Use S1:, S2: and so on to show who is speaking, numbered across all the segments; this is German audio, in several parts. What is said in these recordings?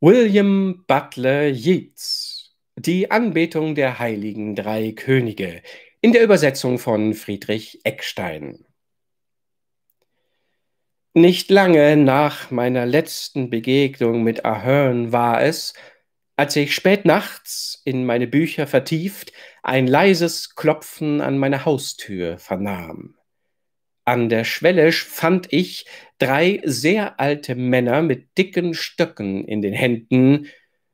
S1: William Butler Yeats Die Anbetung der heiligen drei Könige in der Übersetzung von Friedrich Eckstein Nicht lange nach meiner letzten Begegnung mit Ahern war es, als ich spät nachts in meine Bücher vertieft ein leises Klopfen an meine Haustür vernahm. An der Schwelle fand ich drei sehr alte Männer mit dicken Stöcken in den Händen,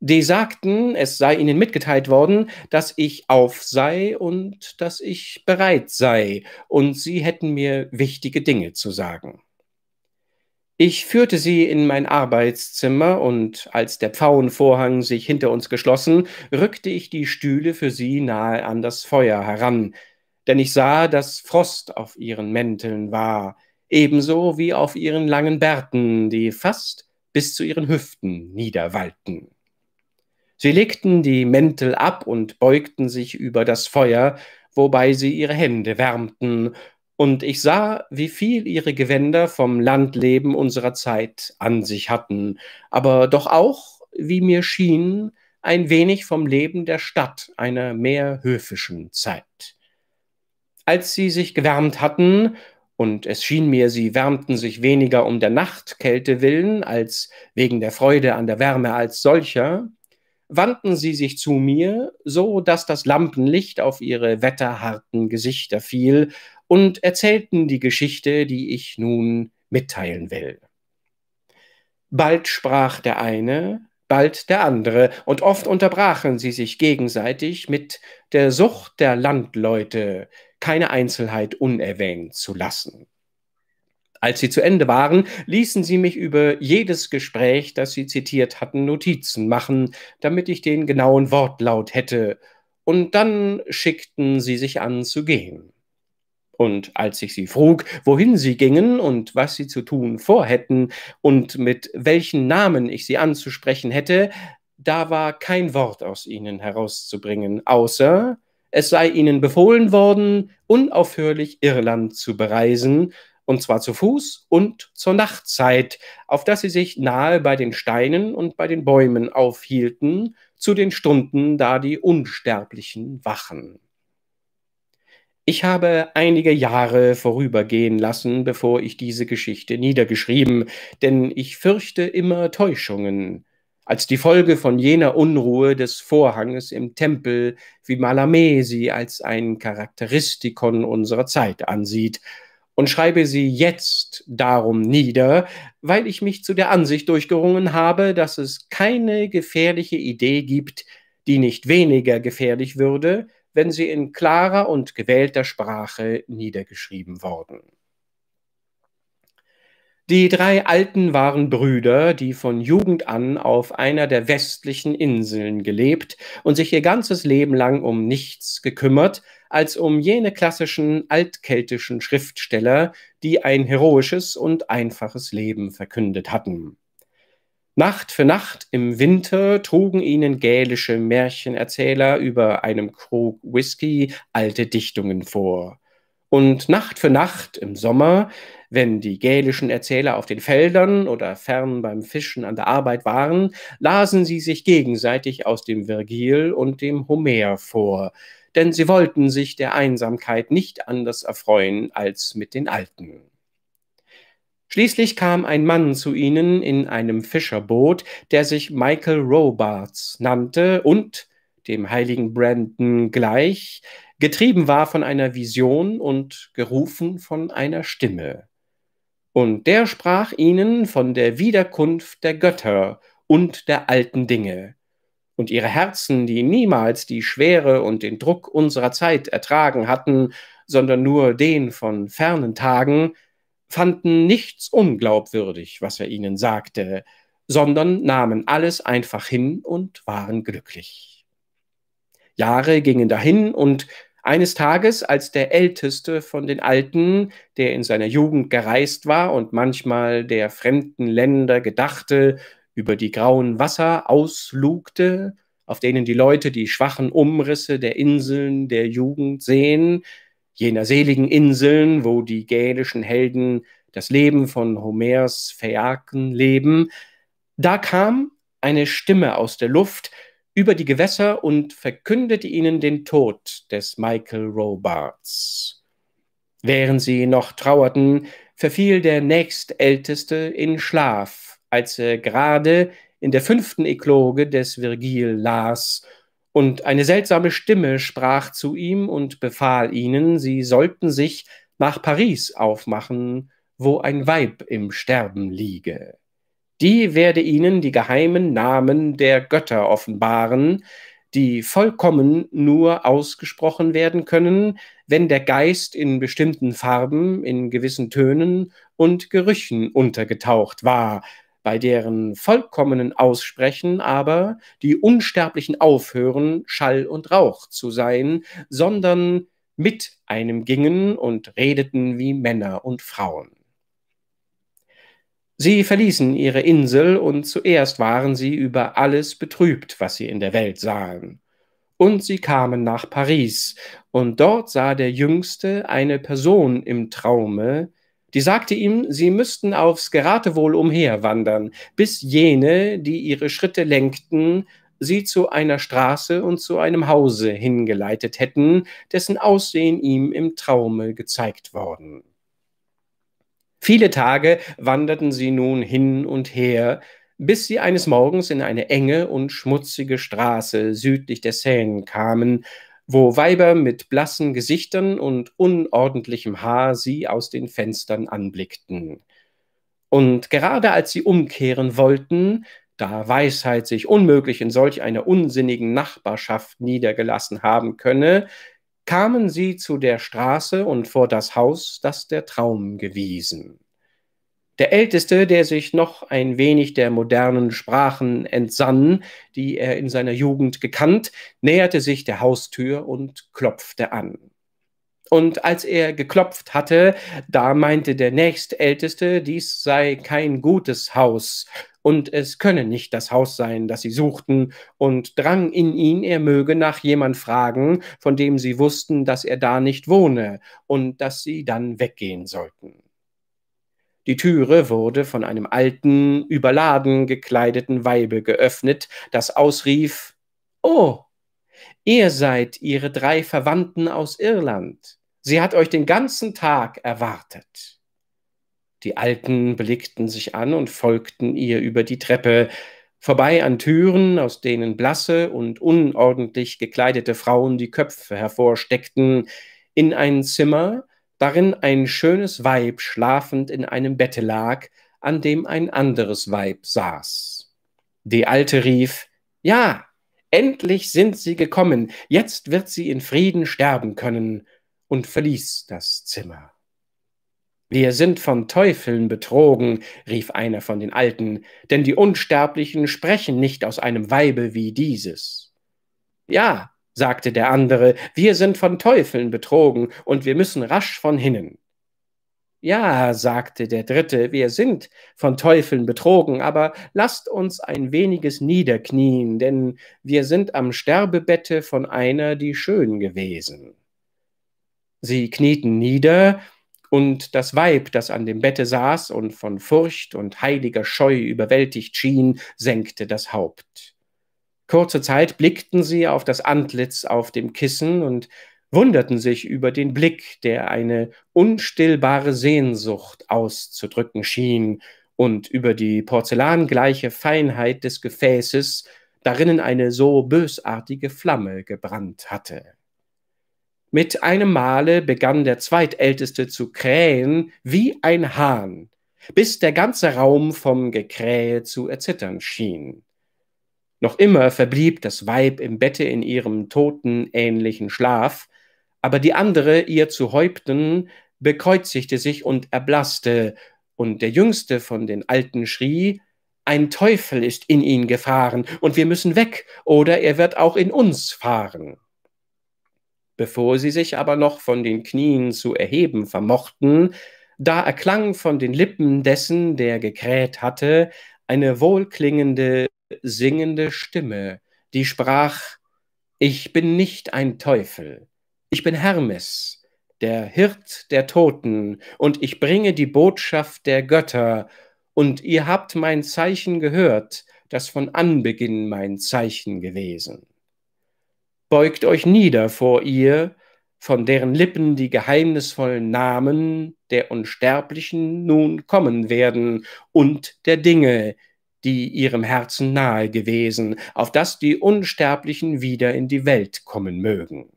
S1: die sagten, es sei ihnen mitgeteilt worden, dass ich auf sei und dass ich bereit sei, und sie hätten mir wichtige Dinge zu sagen. Ich führte sie in mein Arbeitszimmer und als der Pfauenvorhang sich hinter uns geschlossen, rückte ich die Stühle für sie nahe an das Feuer heran, denn ich sah, dass Frost auf ihren Mänteln war, ebenso wie auf ihren langen Bärten, die fast bis zu ihren Hüften niederwallten. Sie legten die Mäntel ab und beugten sich über das Feuer, wobei sie ihre Hände wärmten, und ich sah, wie viel ihre Gewänder vom Landleben unserer Zeit an sich hatten, aber doch auch, wie mir schien, ein wenig vom Leben der Stadt einer mehr höfischen Zeit. Als sie sich gewärmt hatten, und es schien mir, sie wärmten sich weniger um der Nachtkälte willen als wegen der Freude an der Wärme als solcher, wandten sie sich zu mir, so dass das Lampenlicht auf ihre wetterharten Gesichter fiel und erzählten die Geschichte, die ich nun mitteilen will. Bald sprach der eine, bald der andere, und oft unterbrachen sie sich gegenseitig mit der Sucht der Landleute, keine Einzelheit unerwähnt zu lassen. Als sie zu Ende waren, ließen sie mich über jedes Gespräch, das sie zitiert hatten, Notizen machen, damit ich den genauen Wortlaut hätte, und dann schickten sie sich an zu gehen. Und als ich sie frug, wohin sie gingen und was sie zu tun vorhätten und mit welchen Namen ich sie anzusprechen hätte, da war kein Wort aus ihnen herauszubringen, außer es sei ihnen befohlen worden, unaufhörlich Irland zu bereisen, und zwar zu Fuß und zur Nachtzeit, auf dass sie sich nahe bei den Steinen und bei den Bäumen aufhielten, zu den Stunden, da die Unsterblichen wachen. Ich habe einige Jahre vorübergehen lassen, bevor ich diese Geschichte niedergeschrieben, denn ich fürchte immer Täuschungen. Als die Folge von jener Unruhe des Vorhanges im Tempel, wie Malamesi als ein Charakteristikon unserer Zeit ansieht, und schreibe sie jetzt darum nieder, weil ich mich zu der Ansicht durchgerungen habe, dass es keine gefährliche Idee gibt, die nicht weniger gefährlich würde, wenn sie in klarer und gewählter Sprache niedergeschrieben worden. Die drei Alten waren Brüder, die von Jugend an auf einer der westlichen Inseln gelebt und sich ihr ganzes Leben lang um nichts gekümmert, als um jene klassischen altkeltischen Schriftsteller, die ein heroisches und einfaches Leben verkündet hatten. Nacht für Nacht im Winter trugen ihnen gälische Märchenerzähler über einem Krug Whisky alte Dichtungen vor. Und Nacht für Nacht im Sommer wenn die gälischen Erzähler auf den Feldern oder fern beim Fischen an der Arbeit waren, lasen sie sich gegenseitig aus dem Virgil und dem Homer vor, denn sie wollten sich der Einsamkeit nicht anders erfreuen als mit den Alten. Schließlich kam ein Mann zu ihnen in einem Fischerboot, der sich Michael Robarts nannte und, dem heiligen Brandon gleich, getrieben war von einer Vision und gerufen von einer Stimme. Und der sprach ihnen von der Wiederkunft der Götter und der alten Dinge. Und ihre Herzen, die niemals die Schwere und den Druck unserer Zeit ertragen hatten, sondern nur den von fernen Tagen, fanden nichts unglaubwürdig, was er ihnen sagte, sondern nahmen alles einfach hin und waren glücklich. Jahre gingen dahin und eines Tages, als der Älteste von den Alten, der in seiner Jugend gereist war und manchmal der fremden Länder gedachte, über die grauen Wasser auslugte, auf denen die Leute die schwachen Umrisse der Inseln der Jugend sehen, jener seligen Inseln, wo die gälischen Helden das Leben von Homers Phäaken leben, da kam eine Stimme aus der Luft, über die Gewässer und verkündete ihnen den Tod des Michael Robarts. Während sie noch trauerten, verfiel der nächstälteste in Schlaf, als er gerade in der fünften Ekloge des Virgil las, und eine seltsame Stimme sprach zu ihm und befahl ihnen, sie sollten sich nach Paris aufmachen, wo ein Weib im Sterben liege die werde ihnen die geheimen Namen der Götter offenbaren, die vollkommen nur ausgesprochen werden können, wenn der Geist in bestimmten Farben, in gewissen Tönen und Gerüchen untergetaucht war, bei deren vollkommenen Aussprechen aber die Unsterblichen aufhören, Schall und Rauch zu sein, sondern mit einem gingen und redeten wie Männer und Frauen. Sie verließen ihre Insel, und zuerst waren sie über alles betrübt, was sie in der Welt sahen. Und sie kamen nach Paris, und dort sah der Jüngste eine Person im Traume, die sagte ihm, sie müssten aufs Geratewohl umherwandern, bis jene, die ihre Schritte lenkten, sie zu einer Straße und zu einem Hause hingeleitet hätten, dessen Aussehen ihm im Traume gezeigt worden. Viele Tage wanderten sie nun hin und her, bis sie eines Morgens in eine enge und schmutzige Straße südlich der Seine kamen, wo Weiber mit blassen Gesichtern und unordentlichem Haar sie aus den Fenstern anblickten. Und gerade als sie umkehren wollten, da Weisheit sich unmöglich in solch einer unsinnigen Nachbarschaft niedergelassen haben könne, kamen sie zu der Straße und vor das Haus, das der Traum gewiesen. Der Älteste, der sich noch ein wenig der modernen Sprachen entsann, die er in seiner Jugend gekannt, näherte sich der Haustür und klopfte an. Und als er geklopft hatte, da meinte der nächstälteste, dies sei kein gutes Haus und es könne nicht das Haus sein, das sie suchten, und drang in ihn, er möge nach jemand fragen, von dem sie wussten, dass er da nicht wohne und dass sie dann weggehen sollten. Die Türe wurde von einem alten, überladen gekleideten Weibe geöffnet, das ausrief: Oh, Ihr seid ihre drei Verwandten aus Irland. Sie hat euch den ganzen Tag erwartet. Die Alten blickten sich an und folgten ihr über die Treppe, vorbei an Türen, aus denen blasse und unordentlich gekleidete Frauen die Köpfe hervorsteckten, in ein Zimmer, darin ein schönes Weib schlafend in einem Bette lag, an dem ein anderes Weib saß. Die Alte rief, Ja, Endlich sind sie gekommen, jetzt wird sie in Frieden sterben können, und verließ das Zimmer. Wir sind von Teufeln betrogen, rief einer von den Alten, denn die Unsterblichen sprechen nicht aus einem Weibe wie dieses. Ja, sagte der andere, wir sind von Teufeln betrogen, und wir müssen rasch von hinnen. Ja, sagte der Dritte, wir sind von Teufeln betrogen, aber lasst uns ein weniges niederknien, denn wir sind am Sterbebette von einer, die schön gewesen. Sie knieten nieder, und das Weib, das an dem Bette saß und von Furcht und heiliger Scheu überwältigt schien, senkte das Haupt. Kurze Zeit blickten sie auf das Antlitz auf dem Kissen und wunderten sich über den Blick, der eine unstillbare Sehnsucht auszudrücken schien, und über die porzellangleiche Feinheit des Gefäßes, darinnen eine so bösartige Flamme gebrannt hatte. Mit einem Male begann der Zweitälteste zu krähen wie ein Hahn, bis der ganze Raum vom Gekrähe zu erzittern schien. Noch immer verblieb das Weib im Bette in ihrem totenähnlichen Schlaf, aber die andere, ihr zu Häupten, bekreuzigte sich und erblaßte, und der jüngste von den Alten schrie, ein Teufel ist in ihn gefahren, und wir müssen weg, oder er wird auch in uns fahren. Bevor sie sich aber noch von den Knien zu erheben vermochten, da erklang von den Lippen dessen, der gekräht hatte, eine wohlklingende, singende Stimme, die sprach, Ich bin nicht ein Teufel, ich bin Hermes, der Hirt der Toten, und ich bringe die Botschaft der Götter, und ihr habt mein Zeichen gehört, das von Anbeginn mein Zeichen gewesen. Beugt euch nieder vor ihr, von deren Lippen die geheimnisvollen Namen der Unsterblichen nun kommen werden und der Dinge, die ihrem Herzen nahe gewesen, auf dass die Unsterblichen wieder in die Welt kommen mögen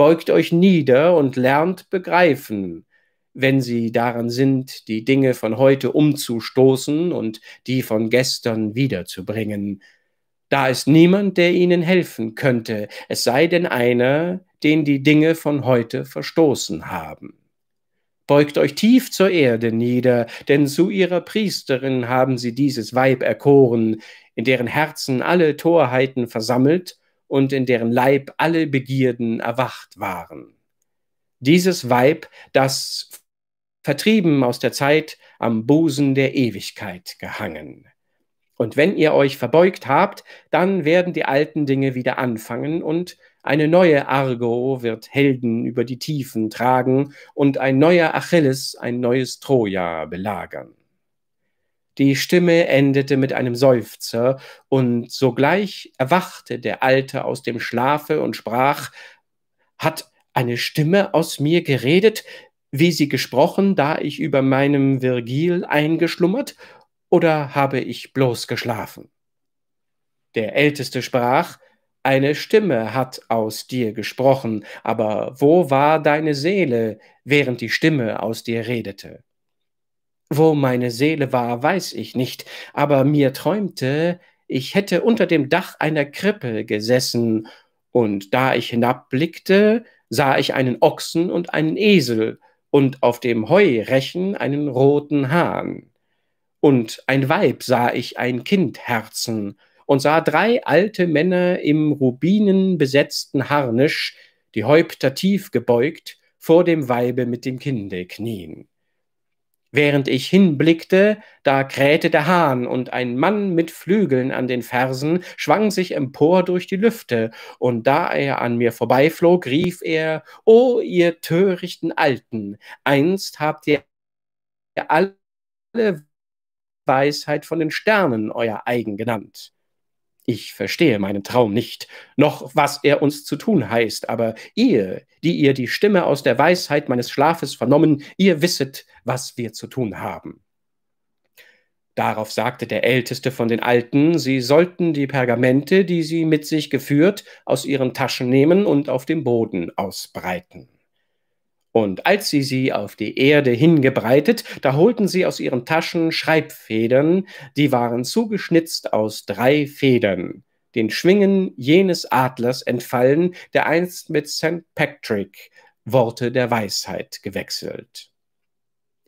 S1: beugt euch nieder und lernt begreifen, wenn sie daran sind, die Dinge von heute umzustoßen und die von gestern wiederzubringen. Da ist niemand, der ihnen helfen könnte, es sei denn einer, den die Dinge von heute verstoßen haben. Beugt euch tief zur Erde nieder, denn zu ihrer Priesterin haben sie dieses Weib erkoren, in deren Herzen alle Torheiten versammelt und in deren Leib alle Begierden erwacht waren. Dieses Weib, das vertrieben aus der Zeit am Busen der Ewigkeit gehangen. Und wenn ihr euch verbeugt habt, dann werden die alten Dinge wieder anfangen und eine neue Argo wird Helden über die Tiefen tragen und ein neuer Achilles ein neues Troja belagern. Die Stimme endete mit einem Seufzer, und sogleich erwachte der Alte aus dem Schlafe und sprach Hat eine Stimme aus mir geredet, wie sie gesprochen, da ich über meinem Virgil eingeschlummert, oder habe ich bloß geschlafen? Der Älteste sprach Eine Stimme hat aus dir gesprochen, aber wo war deine Seele, während die Stimme aus dir redete? Wo meine Seele war, weiß ich nicht, aber mir träumte, ich hätte unter dem Dach einer Krippe gesessen, und da ich hinabblickte, sah ich einen Ochsen und einen Esel und auf dem Heurechen einen roten Hahn. Und ein Weib sah ich ein Kind herzen und sah drei alte Männer im rubinenbesetzten Harnisch, die Häupter tief gebeugt, vor dem Weibe mit dem Kinde knien. Während ich hinblickte, da krähte der Hahn, und ein Mann mit Flügeln an den Fersen schwang sich empor durch die Lüfte, und da er an mir vorbeiflog, rief er, O ihr törichten Alten, einst habt ihr alle Weisheit von den Sternen euer eigen genannt. Ich verstehe meinen Traum nicht, noch was er uns zu tun heißt, aber ihr, die ihr die Stimme aus der Weisheit meines Schlafes vernommen, ihr wisset, was wir zu tun haben. Darauf sagte der Älteste von den Alten, sie sollten die Pergamente, die sie mit sich geführt, aus ihren Taschen nehmen und auf dem Boden ausbreiten. Und als sie sie auf die Erde hingebreitet, da holten sie aus ihren Taschen Schreibfedern, die waren zugeschnitzt aus drei Federn, den Schwingen jenes Adlers entfallen, der einst mit St. Patrick Worte der Weisheit gewechselt.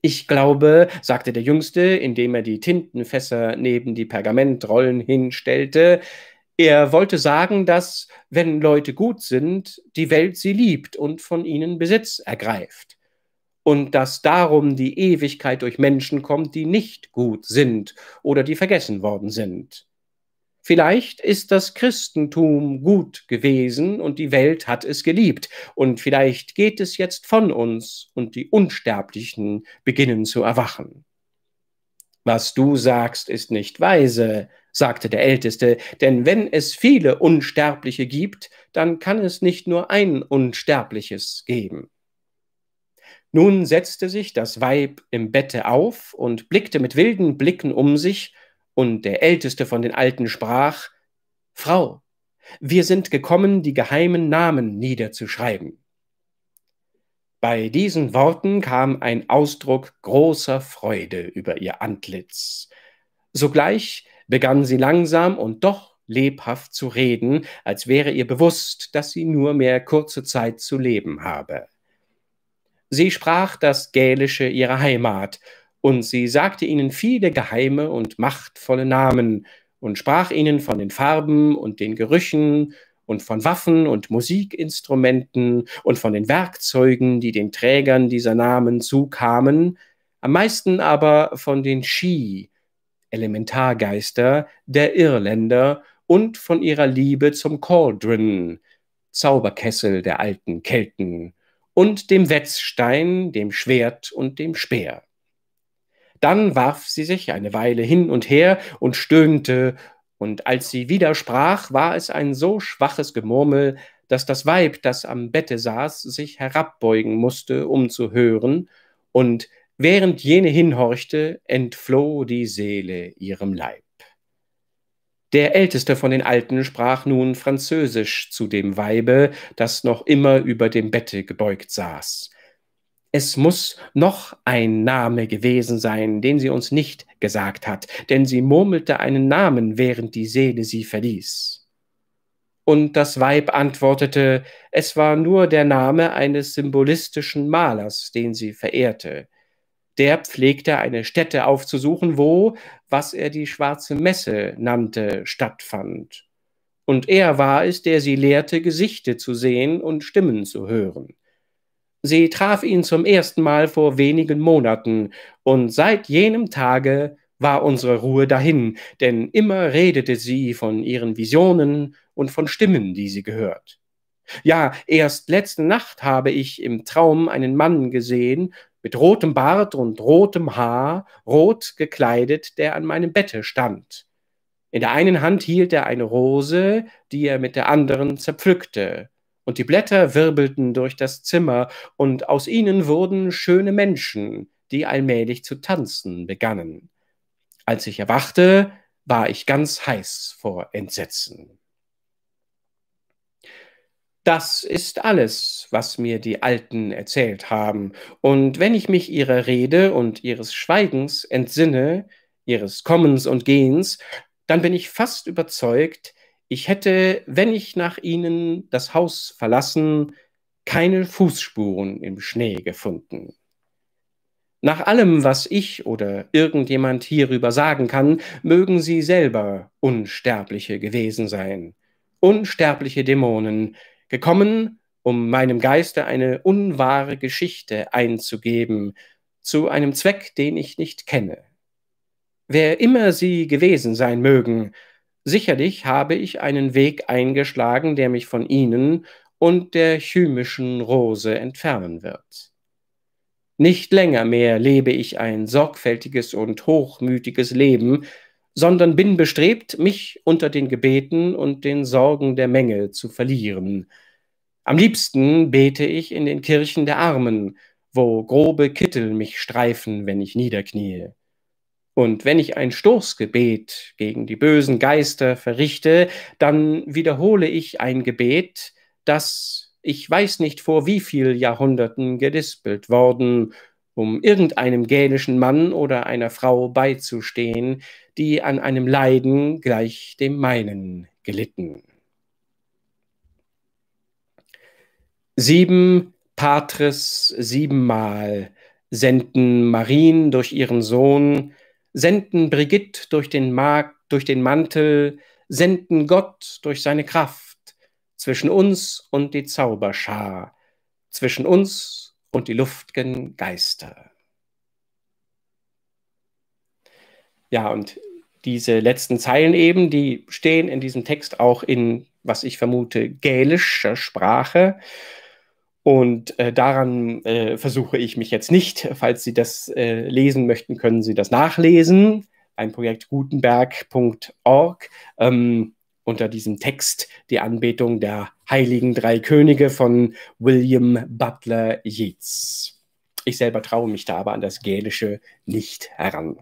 S1: Ich glaube, sagte der Jüngste, indem er die Tintenfässer neben die Pergamentrollen hinstellte, er wollte sagen, dass wenn Leute gut sind, die Welt sie liebt und von ihnen Besitz ergreift. Und dass darum die Ewigkeit durch Menschen kommt, die nicht gut sind oder die vergessen worden sind. Vielleicht ist das Christentum gut gewesen und die Welt hat es geliebt. Und vielleicht geht es jetzt von uns und die Unsterblichen beginnen zu erwachen. Was du sagst, ist nicht weise, sagte der Älteste, denn wenn es viele Unsterbliche gibt, dann kann es nicht nur ein Unsterbliches geben. Nun setzte sich das Weib im Bette auf und blickte mit wilden Blicken um sich, und der Älteste von den Alten sprach Frau, wir sind gekommen, die geheimen Namen niederzuschreiben. Bei diesen Worten kam ein Ausdruck großer Freude über ihr Antlitz. Sogleich begann sie langsam und doch lebhaft zu reden, als wäre ihr bewusst, dass sie nur mehr kurze Zeit zu leben habe. Sie sprach das Gälische ihrer Heimat, und sie sagte ihnen viele geheime und machtvolle Namen und sprach ihnen von den Farben und den Gerüchen und von Waffen und Musikinstrumenten und von den Werkzeugen, die den Trägern dieser Namen zukamen, am meisten aber von den Ski, Elementargeister der Irländer und von ihrer Liebe zum Cauldron, Zauberkessel der alten Kelten, und dem Wetzstein, dem Schwert und dem Speer. Dann warf sie sich eine Weile hin und her und stöhnte, und als sie widersprach, war es ein so schwaches Gemurmel, dass das Weib, das am Bette saß, sich herabbeugen musste, um zu hören, und Während jene hinhorchte, entfloh die Seele ihrem Leib. Der älteste von den Alten sprach nun Französisch zu dem Weibe, das noch immer über dem Bette gebeugt saß. Es muss noch ein Name gewesen sein, den sie uns nicht gesagt hat, denn sie murmelte einen Namen, während die Seele sie verließ. Und das Weib antwortete, es war nur der Name eines symbolistischen Malers, den sie verehrte der pflegte eine Stätte aufzusuchen, wo, was er die schwarze Messe nannte, stattfand. Und er war es, der sie lehrte, Gesichte zu sehen und Stimmen zu hören. Sie traf ihn zum ersten Mal vor wenigen Monaten, und seit jenem Tage war unsere Ruhe dahin, denn immer redete sie von ihren Visionen und von Stimmen, die sie gehört. Ja, erst letzte Nacht habe ich im Traum einen Mann gesehen, mit rotem Bart und rotem Haar, rot gekleidet, der an meinem Bette stand. In der einen Hand hielt er eine Rose, die er mit der anderen zerpflückte, und die Blätter wirbelten durch das Zimmer, und aus ihnen wurden schöne Menschen, die allmählich zu tanzen begannen. Als ich erwachte, war ich ganz heiß vor Entsetzen. Das ist alles, was mir die Alten erzählt haben, und wenn ich mich ihrer Rede und ihres Schweigens entsinne, ihres Kommens und Gehens, dann bin ich fast überzeugt, ich hätte, wenn ich nach ihnen das Haus verlassen, keine Fußspuren im Schnee gefunden. Nach allem, was ich oder irgendjemand hierüber sagen kann, mögen sie selber Unsterbliche gewesen sein. Unsterbliche Dämonen, gekommen, um meinem Geiste eine unwahre Geschichte einzugeben, zu einem Zweck, den ich nicht kenne. Wer immer sie gewesen sein mögen, sicherlich habe ich einen Weg eingeschlagen, der mich von ihnen und der chymischen Rose entfernen wird. Nicht länger mehr lebe ich ein sorgfältiges und hochmütiges Leben, sondern bin bestrebt, mich unter den Gebeten und den Sorgen der Menge zu verlieren. Am liebsten bete ich in den Kirchen der Armen, wo grobe Kittel mich streifen, wenn ich niederknie. Und wenn ich ein Stoßgebet gegen die bösen Geister verrichte, dann wiederhole ich ein Gebet, das ich weiß nicht vor wie viel Jahrhunderten gedispelt worden, um irgendeinem gälischen Mann oder einer Frau beizustehen, die an einem Leiden gleich dem meinen gelitten. Sieben Patres siebenmal senden Marien durch ihren Sohn, senden Brigitte durch den Markt, durch den Mantel, senden Gott durch seine Kraft zwischen uns und die Zauberschar, zwischen uns und die luftgen Geister. ja, und diese letzten Zeilen eben, die stehen in diesem Text auch in, was ich vermute, gälischer Sprache. Und äh, daran äh, versuche ich mich jetzt nicht. Falls Sie das äh, lesen möchten, können Sie das nachlesen. Ein Projekt gutenberg.org ähm, unter diesem Text die Anbetung der Heiligen Drei Könige von William Butler Yeats. Ich selber traue mich da aber an das Gälische nicht heran.